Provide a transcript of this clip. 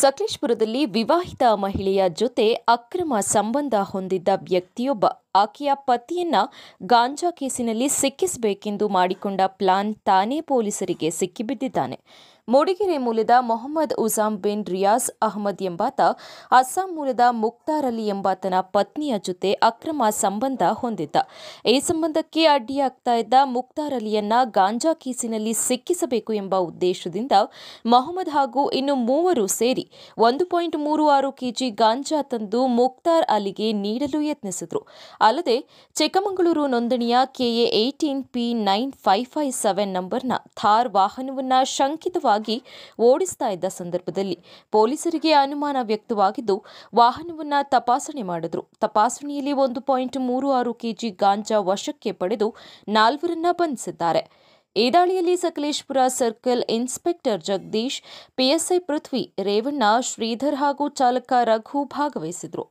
ಸಕಲೇಶ್ಪುರದಲ್ಲಿ ವಿವಾಹಿತ ಮಹಿಳೆಯ ಜೊತೆ ಅಕ್ರಮ ಸಂಬಂಧ ಹೊಂದಿದ್ದ ವ್ಯಕ್ತಿಯೊಬ್ಬ ಆಕೆಯ ಪತಿಯನ್ನ ಗಾಂಜಾ ಕೇಸಿನಲ್ಲಿ ಸಿಕ್ಕಿಸಬೇಕೆಂದು ಮಾಡಿಕೊಂಡ ಪ್ಲಾನ್ ತಾನೇ ಪೊಲೀಸರಿಗೆ ಸಿಕ್ಕಿಬಿದ್ದಿದ್ದಾನೆ ಮೂಡಿಗೆರೆ ಮೂಲದ ಮೊಹಮ್ಮದ್ ಉಜಾಮ್ ಬಿನ್ ರಿಯಾಜ್ ಅಹಮದ್ ಎಂಬಾತ ಅಸ್ಸಾಂ ಮೂಲದ ಮುಕ್ತಾರ್ ಅಲಿ ಎಂಬಾತನ ಪತ್ನಿಯ ಜೊತೆ ಅಕ್ರಮ ಸಂಬಂಧ ಹೊಂದಿದ್ದ ಈ ಸಂಬಂಧಕ್ಕೆ ಅಡ್ಡಿಯಾಗ್ತಾ ಇದ್ದ ಮುಕ್ತಾರ್ ಅಲಿಯನ್ನ ಗಾಂಜಾ ಕೇಸಿನಲ್ಲಿ ಸಿಕ್ಕಿಸಬೇಕು ಎಂಬ ಉದ್ದೇಶದಿಂದ ಮೊಹಮ್ಮದ್ ಹಾಗೂ ಇನ್ನು ಮೂವರು ಸೇರಿ ಒಂದು ಪಾಯಿಂಟ್ ಮೂರು ಆರು ಕೆಜಿ ಗಾಂಜಾ ತಂದು ಮುಕ್ತಾರ್ ಅಲಿಗೆ ನೀಡಲು ಯತ್ನಿಸಿದ್ರು ಅಲ್ಲದೆ ಚಿಕ್ಕಮಗಳೂರು ನೋಂದಣಿಯ KA eighteen P nine five five seven ನಂಬರ್ನ ಥಾರ್ ವಾಹನವನ್ನು ಶಂಕಿತವಾಗಿ ಓಡಿಸ್ತಾ ಇದ್ದ ಸಂದರ್ಭದಲ್ಲಿ ಪೊಲೀಸರಿಗೆ ಅನುಮಾನ ವ್ಯಕ್ತವಾಗಿದ್ದು ವಾಹನವನ್ನು ತಪಾಸಣೆ ಮಾಡಿದ್ರು ತಪಾಸಣೆಯಲ್ಲಿ ಒಂದು ಪಾಯಿಂಟ್ ಮೂರು ಆರು ಕೆಜಿ ಗಾಂಜಾ ವಶಕ್ಕೆ ಪಡೆದು ನಾಲ್ವರನ್ನ ಬಂಧಿಸಿದ್ದಾರೆ ಈ ದಾಳಿಯಲ್ಲಿ Sakleshpur circle inspector Jagadish PSI Prithvi Revanna Shridhar ಹಾಗೂ ಚಾಲಕ ರಘು ಭಾಗವಹಿಸಿದ್ರು